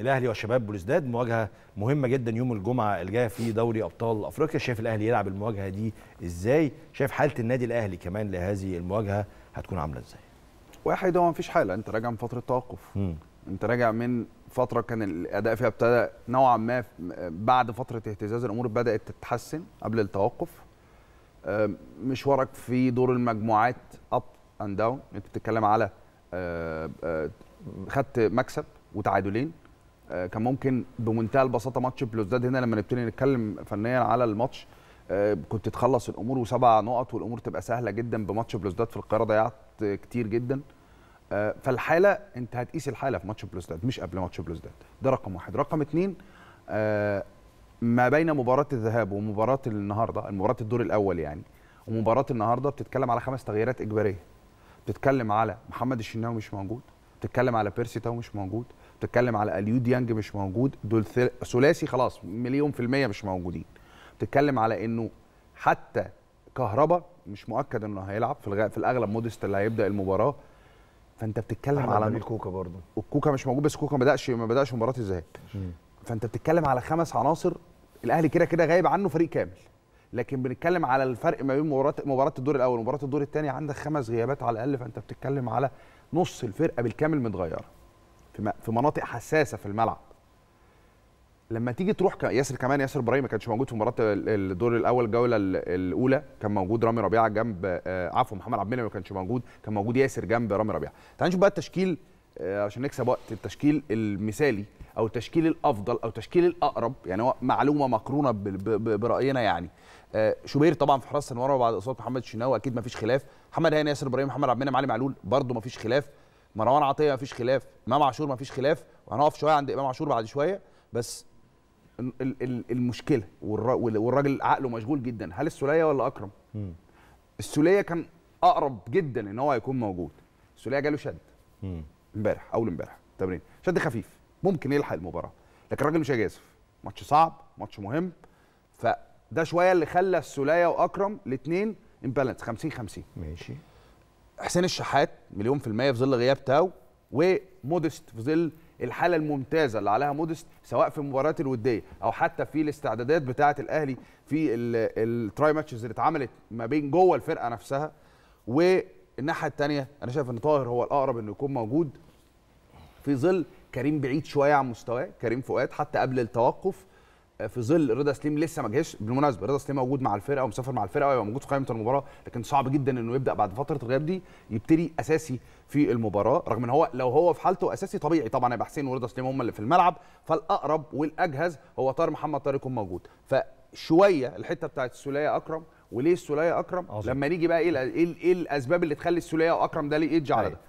الاهلي وشباب بلوزداد مواجهه مهمه جدا يوم الجمعه الجايه في دوري ابطال افريقيا شايف الاهلي يلعب المواجهه دي ازاي شايف حاله النادي الاهلي كمان لهذه المواجهه هتكون عامله ازاي واحد هو مفيش حاله انت راجع من فتره توقف انت راجع من فتره كان الاداء فيها ابتدى نوعا ما بعد فتره اهتزاز الامور بدات تتحسن قبل التوقف آه، مشوارك في دور المجموعات اب اند داون انت بتتكلم على آه، آه، خدت مكسب وتعادلين آه، كان ممكن بمنتهى البساطه ماتش بلوزداد هنا لما نبتدي نتكلم فنيا على الماتش آه، كنت تخلص الامور وسبع نقط والامور تبقى سهله جدا بماتش بلوزداد في القاهره ضيعت كتير جدا آه، فالحاله انت هتقيس الحاله في ماتش بلوزداد مش قبل ماتش بلوزداد ده رقم واحد رقم اتنين ما بين مباراه الذهاب ومباراه النهارده مباراه الدور الاول يعني ومباراه النهارده بتتكلم على خمس تغييرات اجباريه بتتكلم على محمد الشناوي مش موجود بتتكلم على بيرسي تاو مش موجود بتتكلم على اليو ديانج مش موجود دول ثلاثي خلاص مليون في الميه مش موجودين بتتكلم على انه حتى كهربا مش مؤكد انه هيلعب في, في الاغلب مودست اللي هيبدا المباراه فانت بتتكلم على كوكا برضه الكوكا مش موجود بس كوكا ما بداش ما بداش مباراه الذهاب فانت بتتكلم على خمس عناصر الاهلي كده كده غايب عنه فريق كامل لكن بنتكلم على الفرق ما بين مباراه مباراه الدور الاول ومباراه الدور الثاني عندك خمس غيابات على الاقل فانت بتتكلم على نص الفرقه بالكامل متغيره في مناطق حساسه في الملعب لما تيجي تروح ياسر كمان ياسر ابراهيم ما كانش موجود في مباراه الدور الاول الجوله الاولى كان موجود رامي ربيعه جنب آه، عفوا محمد عبد المنعم ما كانش موجود كان موجود ياسر جنب رامي ربيعه تعال نشوف بقى التشكيل آه، عشان نكسب وقت التشكيل المثالي او التشكيل الافضل او التشكيل الاقرب يعني هو معلومه مقرونه براينا يعني آه، شوبير طبعا في حراسه المرمى بعد اصابه محمد الشناوي اكيد ما فيش خلاف محمد هاني ياسر ابراهيم محمد عبد المنعم علي معلول برده ما فيش خلاف مروان عطيه مفيش خلاف امام عاشور مفيش خلاف وهنقف شويه عند امام عاشور بعد شويه بس المشكله والراجل عقله مشغول جدا هل السوليه ولا اكرم السوليه كان اقرب جدا ان هو هيكون موجود السوليه جاله شد امبارح اول امبارح تمرين شد خفيف ممكن يلحق المباراه لكن الراجل مش هيجازف ماتش صعب ماتش مهم فده شويه اللي خلى السوليه واكرم الاثنين امبالانس 50 50 ماشي حسين الشحات مليون في المية في ظل غياب تاو ومودست في ظل الحالة الممتازة اللي عليها مودست سواء في المباريات الودية أو حتى في الاستعدادات بتاعة الأهلي في التراي ماتشز اللي اتعملت ما بين جوه الفرقة نفسها والناحية التانية أنا شايف إن طاهر هو الأقرب إنه يكون موجود في ظل كريم بعيد شوية عن مستواه كريم فؤاد حتى قبل التوقف في ظل رضا سليم لسه ما جهش بالمناسبه رضا سليم موجود مع الفرقه ومسافر مع الفرقه ويبقى موجود في قائمه المباراه لكن صعب جدا انه يبدا بعد فتره الغياب دي يبتدي اساسي في المباراه رغم ان هو لو هو في حالته اساسي طبيعي طبعا هيبقى حسين ورضا سليم هم اللي في الملعب فالاقرب والاجهز هو طار محمد طارق يكون موجود فشويه الحته بتاعت السوليه اكرم وليه السوليه اكرم عظيم. لما نيجي بقى ايه ايه الاسباب اللي تخلي السوليه واكرم ده ليه ايه على ده